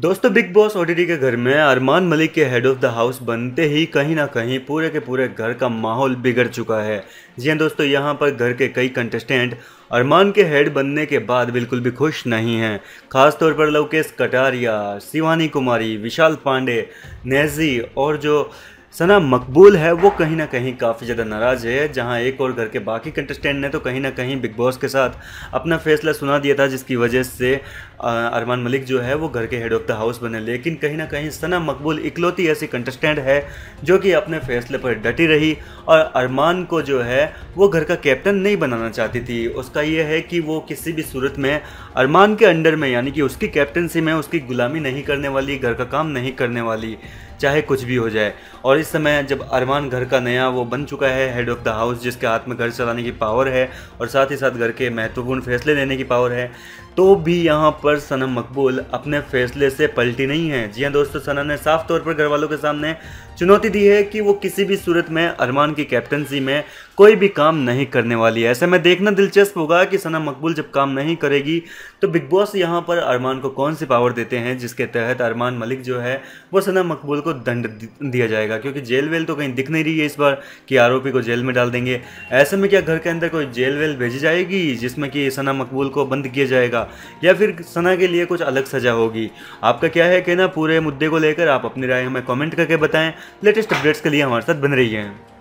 दोस्तों big boss ODD के घर में अरमान मलिक के हेड ऑफ द हाउस बनते ही कहीं ना कहीं पूरे के पूरे घर का माहौल बिगड़ चुका है जी हाँ दोस्तों यहाँ पर घर के कई कंटेस्टेंट अरमान के हेड बनने के बाद बिल्कुल भी खुश नहीं हैं खासतौर पर लोकेश कटारिया शिवानी कुमारी विशाल पांडे नेजी और जो सना मकबूल है वो कहीं ना कहीं काफ़ी ज़्यादा नाराज़ है जहां एक और घर के बाकी कंटेस्टेंट ने तो कहीं ना कहीं बिग बॉस के साथ अपना फैसला सुना दिया था जिसकी वजह से अरमान मलिक जो है वो घर के हेड ऑफ द हाउस बने लेकिन कहीं ना कहीं सना मकबूल इकलौती ऐसी कंटेस्टेंट है जो कि अपने फैसले पर डटी रही और अरमान को जो है वो घर का कैप्टन नहीं बनाना चाहती थी उसका यह है कि वो किसी भी सूरत में अरमान के अंडर में यानी कि उसकी कैप्टनसी में उसकी गुलामी नहीं करने वाली घर का काम नहीं करने वाली चाहे कुछ भी हो जाए और इस समय जब अरमान घर का नया वो बन चुका है हेड ऑफ़ द हाउस जिसके हाथ में घर चलाने की पावर है और साथ ही साथ घर के महत्वपूर्ण फैसले लेने की पावर है तो भी यहाँ पर सना मकबूल अपने फैसले से पलटी नहीं है जी हाँ दोस्तों सना ने साफ तौर पर घर वालों के सामने चुनौती दी है कि वो किसी भी सूरत में अरमान की कैप्टनसी में कोई भी काम नहीं करने वाली है ऐसे में देखना दिलचस्प होगा कि सना मकबूल जब काम नहीं करेगी तो बिग बॉस यहाँ पर अरमान को कौन सी पावर देते हैं जिसके तहत अरमान मलिक जो है वो सना मकबूल को दंड दिया जाएगा क्योंकि जेल वेल तो कहीं दिख नहीं रही है इस बार कि आरोपी को जेल में डाल देंगे ऐसे में क्या घर के अंदर कोई जेल वेल भेजी जाएगी जिसमें कि सना मकबूल को बंद किया जाएगा या फिर सना के लिए कुछ अलग सजा होगी आपका क्या है कहना पूरे मुद्दे को लेकर आप अपनी राय हमें कमेंट करके बताएं लेटेस्ट अपडेट्स के लिए हमारे साथ बन रही है